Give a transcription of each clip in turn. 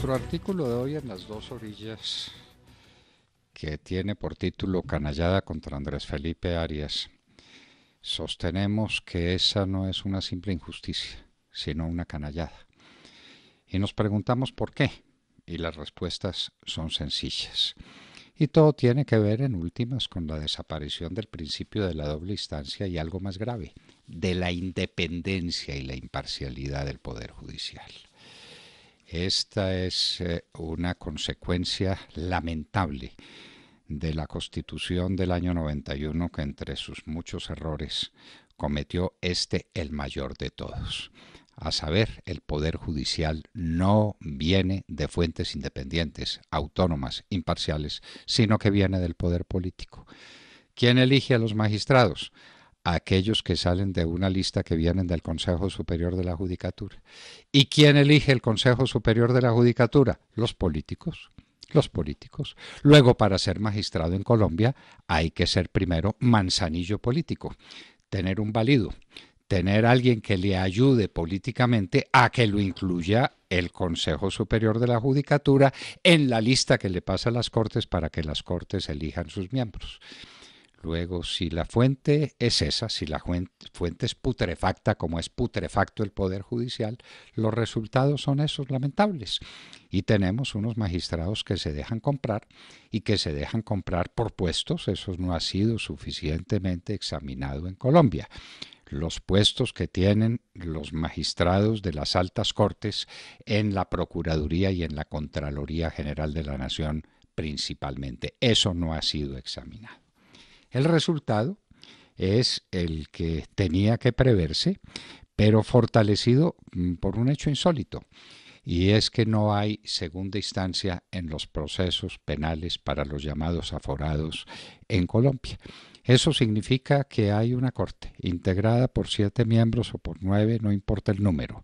nuestro artículo de hoy en las dos orillas, que tiene por título Canallada contra Andrés Felipe Arias, sostenemos que esa no es una simple injusticia, sino una canallada. Y nos preguntamos por qué, y las respuestas son sencillas. Y todo tiene que ver, en últimas, con la desaparición del principio de la doble instancia y algo más grave, de la independencia y la imparcialidad del Poder Judicial. Esta es eh, una consecuencia lamentable de la Constitución del año 91 que entre sus muchos errores cometió este el mayor de todos. A saber, el Poder Judicial no viene de fuentes independientes, autónomas, imparciales, sino que viene del poder político. ¿Quién elige a los magistrados? aquellos que salen de una lista que vienen del Consejo Superior de la Judicatura. ¿Y quién elige el Consejo Superior de la Judicatura? Los políticos los políticos. Luego, para ser magistrado en Colombia, hay que ser primero manzanillo político, tener un válido, tener alguien que le ayude políticamente a que lo incluya el Consejo Superior de la Judicatura en la lista que le pasa a las Cortes para que las Cortes elijan sus miembros. Luego, si la fuente es esa, si la fuente es putrefacta, como es putrefacto el Poder Judicial, los resultados son esos lamentables. Y tenemos unos magistrados que se dejan comprar y que se dejan comprar por puestos. Eso no ha sido suficientemente examinado en Colombia los puestos que tienen los magistrados de las altas cortes en la Procuraduría y en la Contraloría General de la Nación principalmente. Eso no ha sido examinado. El resultado es el que tenía que preverse, pero fortalecido mm, por un hecho insólito, y es que no hay segunda instancia en los procesos penales para los llamados aforados en Colombia. Eso significa que hay una corte integrada por siete miembros o por nueve, no importa el número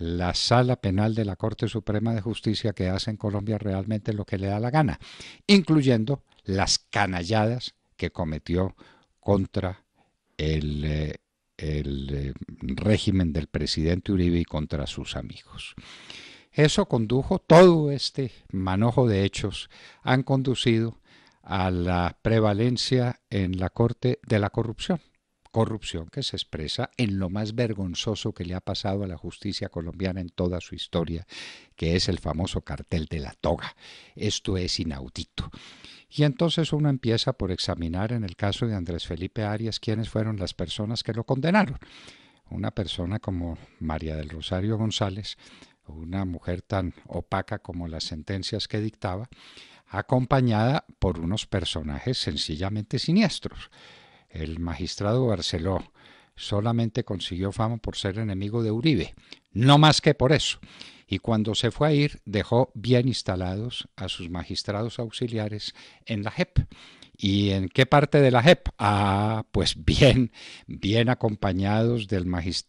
la sala penal de la Corte Suprema de Justicia que hace en Colombia realmente lo que le da la gana, incluyendo las canalladas que cometió contra el, eh, eh, régimen del presidente Uribe y contra sus amigos. Eso condujo, todo este manojo de hechos han conducido a la prevalencia en la Corte de la corrupción corrupción que se expresa en lo más vergonzoso que le ha pasado a la justicia colombiana en toda su historia, que es el famoso cartel de la toga. Esto es inaudito. Y entonces uno empieza por examinar en el caso de Andrés Felipe Arias quiénes fueron las personas que lo condenaron. Una persona como María del Rosario González, una mujer tan opaca como las sentencias que dictaba, acompañada por unos personajes sencillamente siniestros. El magistrado Barceló solamente consiguió fama por ser enemigo de Uribe, no más que por eso. Y cuando se fue a ir, dejó bien instalados a sus magistrados auxiliares en la JEP. ¿Y en qué parte de la JEP? Ah, pues bien, bien acompañados del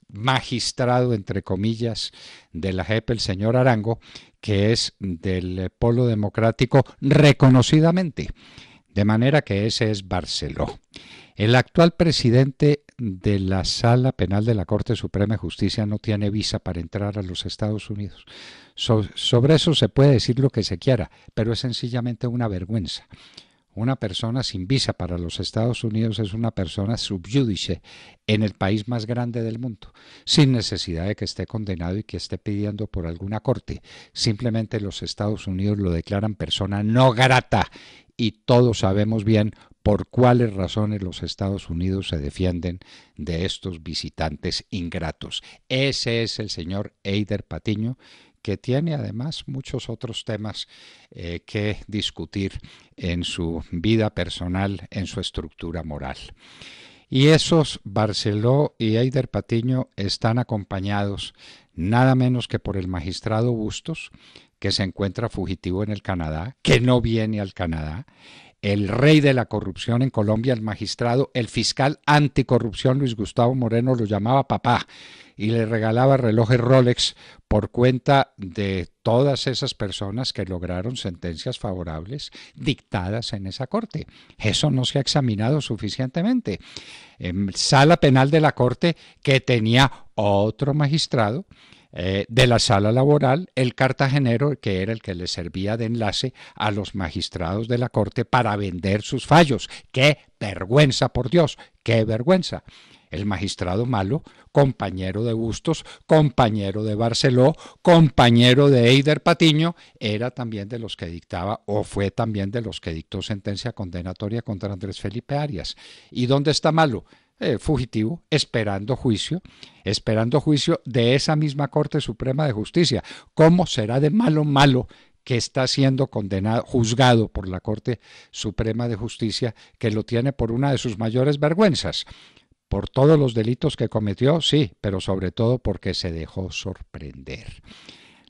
magistrado, entre comillas, de la JEP, el señor Arango, que es del Polo Democrático reconocidamente. De manera que ese es Barceló. El actual presidente de la Sala Penal de la Corte Suprema de Justicia no tiene visa para entrar a los Estados Unidos. sobre eso se puede decir lo que se quiera, pero es sencillamente una vergüenza. Una persona sin visa para los Estados Unidos es una persona subyudice en el país más grande del mundo, sin necesidad de que esté condenado y que esté pidiendo por alguna corte. Simplemente los Estados Unidos lo declaran persona no grata y todos sabemos bien por cuáles razones los Estados Unidos se defienden de estos visitantes ingratos. Ese es el señor Eider Patiño, que tiene además muchos otros temas eh, que discutir en su vida personal, en su estructura moral. Y esos Barceló y Eider Patiño están acompañados nada menos que por el magistrado Bustos, que se encuentra fugitivo en el Canadá, que no viene al Canadá, el rey de la corrupción en Colombia, el magistrado, el fiscal anticorrupción Luis Gustavo Moreno lo llamaba papá y le regalaba relojes Rolex por cuenta de todas esas personas que lograron sentencias favorables dictadas en esa corte. Eso no se ha examinado suficientemente. En sala penal de la corte que tenía otro magistrado eh, de la sala laboral el cartagenero, que era el que le servía de enlace a los magistrados de la corte para vender sus fallos. ¡Qué vergüenza, por Dios! ¡Qué vergüenza! El magistrado malo, compañero de Bustos, compañero de Barceló, compañero de Eider Patiño, era también de los que dictaba o fue también de los que dictó sentencia condenatoria contra Andrés Felipe Arias. ¿Y dónde está malo? Eh, fugitivo, esperando juicio, esperando juicio de esa misma Corte Suprema de Justicia. ¿Cómo será de malo malo que está siendo condenado, juzgado por la Corte Suprema de Justicia, que lo tiene por una de sus mayores vergüenzas? por todos los delitos que cometió, sí, pero sobre todo porque se dejó sorprender.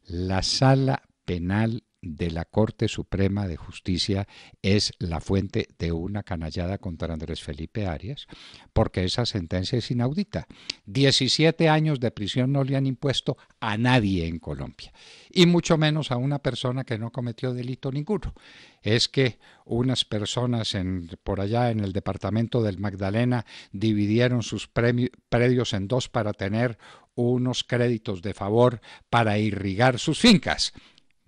La sala penal de la Corte Suprema de Justicia es la fuente de una canallada contra Andrés Felipe Arias, porque esa sentencia es inaudita. 17 años de prisión no le han impuesto a nadie en Colombia, y mucho menos a una persona que no cometió delito ninguno. Es que unas personas por allá en el departamento del Magdalena dividieron sus predios en dos para tener unos créditos de favor para irrigar sus fincas.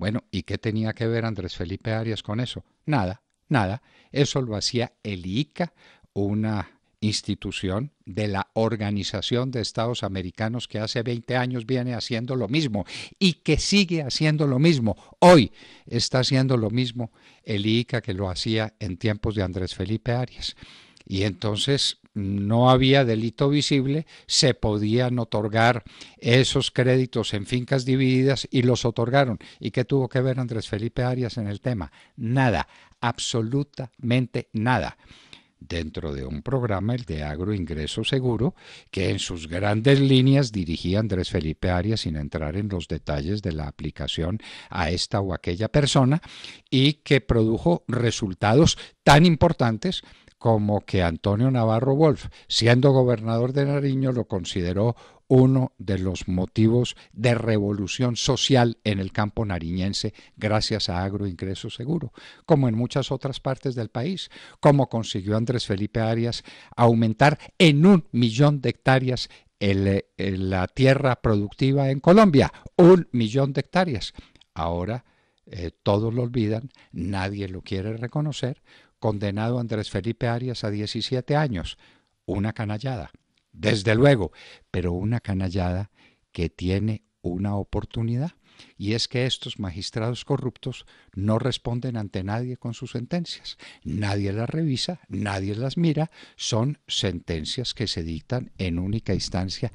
Bueno, ¿y qué tenía que ver Andrés Felipe Arias con eso? Nada, nada. Eso lo hacía el ICA, una institución de la Organización de Estados Americanos que hace 20 años viene haciendo lo mismo y que sigue haciendo lo mismo. Hoy está haciendo lo mismo el ICA que lo hacía en tiempos de Andrés Felipe Arias. Y entonces no había delito visible, se podían otorgar esos créditos en fincas divididas y los otorgaron. ¿Y qué tuvo que ver Andrés Felipe Arias en el tema? Nada, absolutamente nada dentro de un programa, el de Ingreso Seguro, que en sus grandes líneas dirigía Andrés Felipe Arias sin entrar en los detalles de la aplicación a esta o aquella persona y que produjo resultados tan importantes como que Antonio Navarro Wolf, siendo gobernador de Nariño, lo consideró uno de los motivos de revolución social en el campo nariñense gracias a agroingreso seguro, como en muchas otras partes del país, como consiguió Andrés Felipe Arias aumentar en un millón de hectáreas eh, la tierra productiva en Colombia, un millón de hectáreas. Ahora eh, todos lo olvidan, nadie lo quiere reconocer condenado Andrés Felipe Arias a 17 años. Una canallada, desde luego, pero una canallada que tiene una oportunidad y es que estos magistrados corruptos no responden ante nadie con sus sentencias. Nadie las revisa, nadie las mira, son sentencias que se dictan en única instancia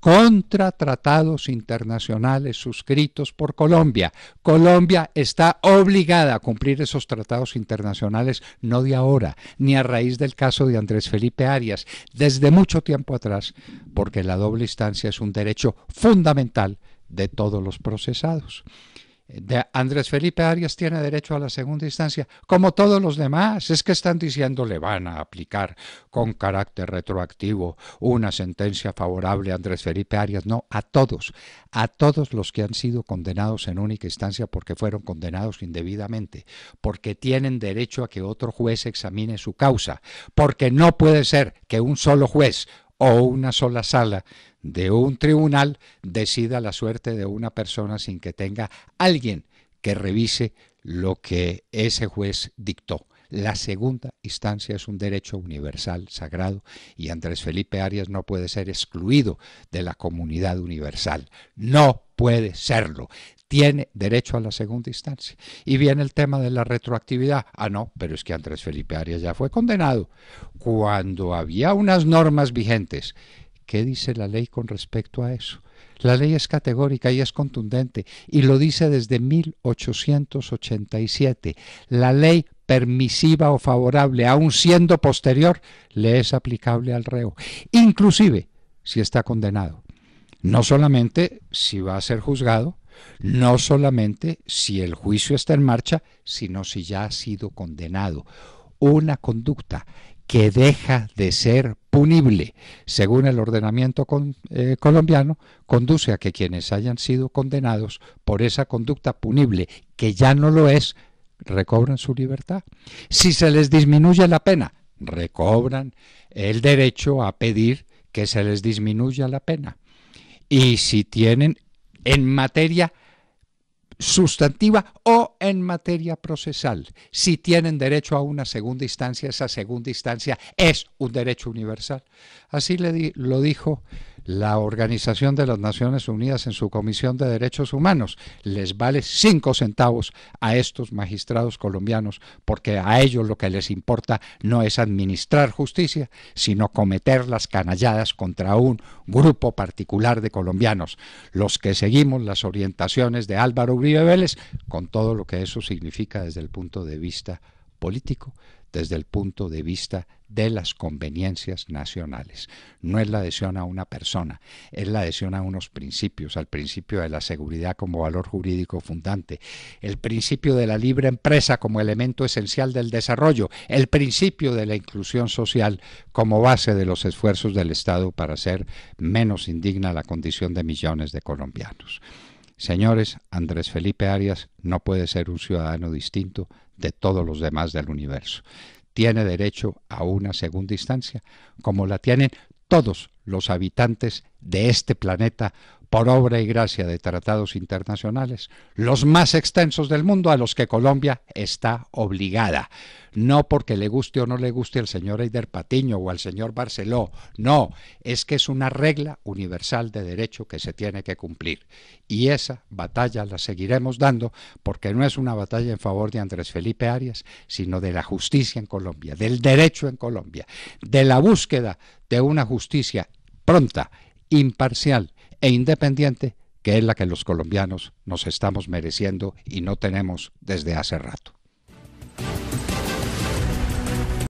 contra tratados internacionales suscritos por Colombia. Colombia está obligada a cumplir esos tratados internacionales no de ahora, ni a raíz del caso de Andrés Felipe Arias, desde mucho tiempo atrás, porque la doble instancia es un derecho fundamental de todos los procesados. Andrés Felipe Arias tiene derecho a la segunda instancia, como todos los demás. Es que están diciendo le van a aplicar con carácter retroactivo una sentencia favorable a Andrés Felipe Arias. No, a todos, a todos los que han sido condenados en única instancia porque fueron condenados indebidamente, porque tienen derecho a que otro juez examine su causa, porque no puede ser que un solo juez o una sola sala de un tribunal decida la suerte de una persona sin que tenga alguien que revise lo que ese juez dictó. La segunda instancia es un derecho universal, sagrado, y Andrés Felipe Arias no puede ser excluido de la comunidad universal. No puede serlo. Tiene derecho a la segunda instancia. Y viene el tema de la retroactividad. Ah, no, pero es que Andrés Felipe Arias ya fue condenado cuando había unas normas vigentes ¿Qué dice la ley con respecto a eso? La ley es categórica y es contundente y lo dice desde 1887. La ley permisiva o favorable, aun siendo posterior, le es aplicable al reo, inclusive si está condenado. No solamente si va a ser juzgado, no solamente si el juicio está en marcha, sino si ya ha sido condenado. Una conducta que deja de ser punible según el ordenamiento eh, colombiano, conduce a que quienes hayan sido condenados por esa conducta punible, que ya no lo es, recobran su libertad. Si se les disminuye la pena, recobran el derecho a pedir que se les disminuya la pena. Y si tienen en materia sustantiva o en materia procesal. Si tienen derecho a una segunda instancia, esa segunda instancia es un derecho universal. Así le lo dijo la Organización de las Naciones Unidas en su Comisión de Derechos Humanos. Les vale cinco centavos a estos magistrados colombianos porque a ellos lo que les importa no es administrar justicia, sino cometer las canalladas contra un grupo particular de colombianos. Los que seguimos las orientaciones de Álvaro Uribe con todo lo que eso significa desde el punto de vista político, desde el punto de vista de las conveniencias nacionales. No es la adhesión a una persona, es la adhesión a unos principios, al principio de la seguridad como valor jurídico fundante, el principio de la libre empresa como elemento esencial del desarrollo, el principio de la inclusión social como base de los esfuerzos del Estado para hacer menos indigna la condición de millones de colombianos. Señores, Andrés Felipe Arias no puede ser un ciudadano distinto de todos los demás del universo. Tiene derecho a una segunda instancia, como la tienen todos los habitantes de este planeta por obra y gracia de tratados internacionales, los más extensos del mundo a los que Colombia está obligada. No porque le guste o no le guste al señor Eider Patiño o al señor Barceló, no, es que es una regla universal de derecho que se tiene que cumplir. Y esa batalla la seguiremos dando porque no es una batalla en favor de Andrés Felipe Arias, sino de la justicia en Colombia, del derecho en Colombia, de la búsqueda de una justicia pronta, imparcial, e independiente que es la que los colombianos nos estamos mereciendo y no tenemos desde hace rato.